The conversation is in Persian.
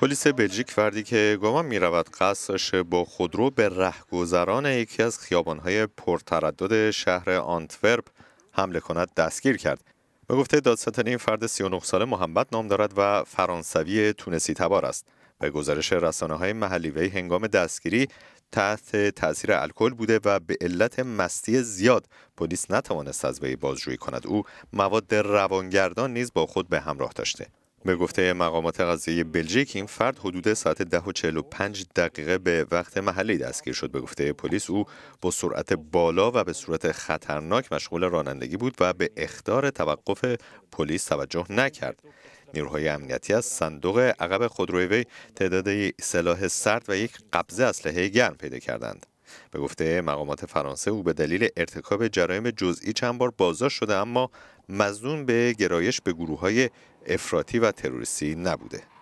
پلیس بلژیک فردی که گمان می رود قصدش داشته با خودرو به رهگذران یکی از خیابانهای پرتردد شهر آنتورپ حمله کند دستگیر کرد. به گفته دادستان این فرد 39 ساله محمد نام دارد و فرانسوی تونسی تبار است. به گزارش رسانه های محلی وی هنگام دستگیری تحت تاثیر الکل بوده و به علت مستی زیاد پلیس نتوانست از وی بازجویی کند او مواد روانگردان نیز با خود به همراه داشته به گفته مقامات قضایی بلژیک این فرد حدود ساعت ده و دقیقه به وقت محلی دستگیر شد به گفته پلیس او با سرعت بالا و به صورت خطرناک مشغول رانندگی بود و به اختار توقف پلیس توجه نکرد نیروهای امنیتی از صندوق عقب خودروی وی تعداد سلاح سرد و یک قبضه اسلحه گرم پیدا کردند به گفته مقامات فرانسه او به دلیل ارتکاب جرایم جزئی چند بار بازداشت شده اما مزنون به گرایش به گروه های افراطی و تروریستی نبوده